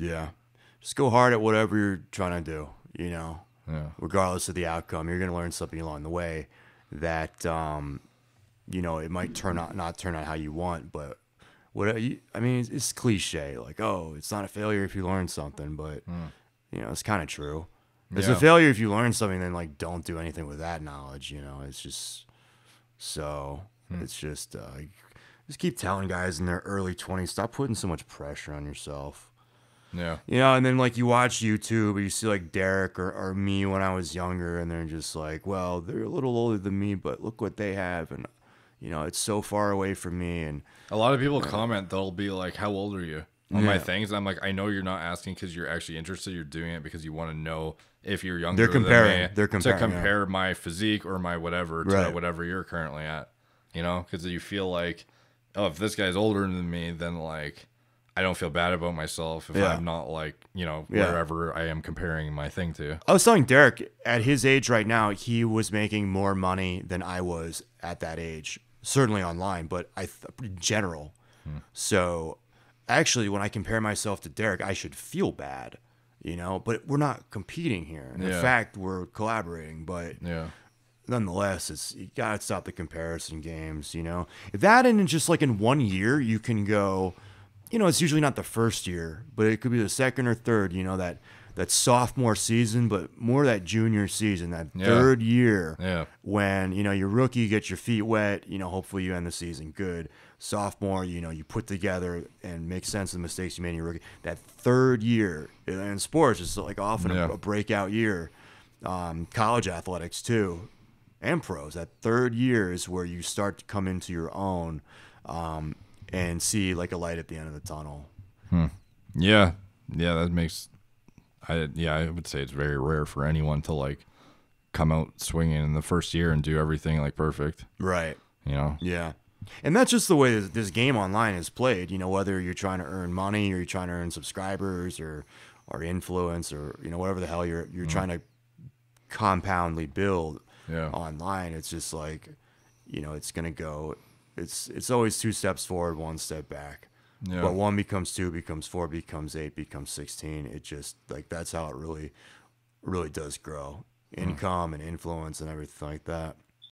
Yeah. Just go hard at whatever you're trying to do, you know, yeah. regardless of the outcome. You're going to learn something along the way that, um, you know, it might turn out, not turn out how you want, but what You, I mean, it's, it's, cliche. Like, oh, it's not a failure if you learn something, but, mm. you know, it's kind of true. It's yeah. a failure if you learn something, then, like, don't do anything with that knowledge, you know, it's just so. Mm. It's just, uh, just keep telling guys in their early 20s, stop putting so much pressure on yourself yeah. You know, and then like you watch YouTube or you see like Derek or, or me when I was younger, and they're just like, well, they're a little older than me, but look what they have. And, you know, it's so far away from me. And a lot of people you know, comment, they'll be like, how old are you? On yeah. my things, I'm like, I know you're not asking because you're actually interested. You're doing it because you want to know if you're younger. They're comparing. they're comparing to compare yeah. my physique or my whatever to right. whatever you're currently at. You know, because you feel like, oh, if this guy's older than me, then like I don't feel bad about myself if yeah. I'm not like, you know, yeah. wherever I am comparing my thing to. I was telling Derek at his age right now, he was making more money than I was at that age, certainly online, but I th- general. Hmm. So actually, when I compare myself to Derek, I should feel bad, you know, but we're not competing here. In yeah. fact, we're collaborating, but yeah nonetheless, it's you gotta stop the comparison games. You know that, and just like in one year, you can go you know, it's usually not the first year, but it could be the second or third, you know, that that sophomore season, but more that junior season, that yeah. third year yeah. when, you know, your rookie gets your feet wet, you know, hopefully you end the season good. Sophomore, you know, you put together and make sense of the mistakes you made in your rookie. That third year in sports is like often yeah. a, a, breakout year. Um, college athletics too, and pros. That third year is where you start to come into your own. Um, and see like a light at the end of the tunnel. Hmm. Yeah, yeah, that makes. I yeah, I would say it's very rare for anyone to like come out swinging in the first year and do everything like perfect. Right. You know. Yeah. And that's just the way this, game online is played. You know, whether you're trying to earn money or you're trying to earn subscribers or or influence or you know whatever the hell you're you're mm. trying to compoundly build yeah. online. It's just like you know it's gonna go it's it's always two steps forward, one step back. Yeah. But one becomes two, becomes four, becomes eight, becomes sixteen. It just like that's how it really, really does grow hmm. income and influence and everything like that.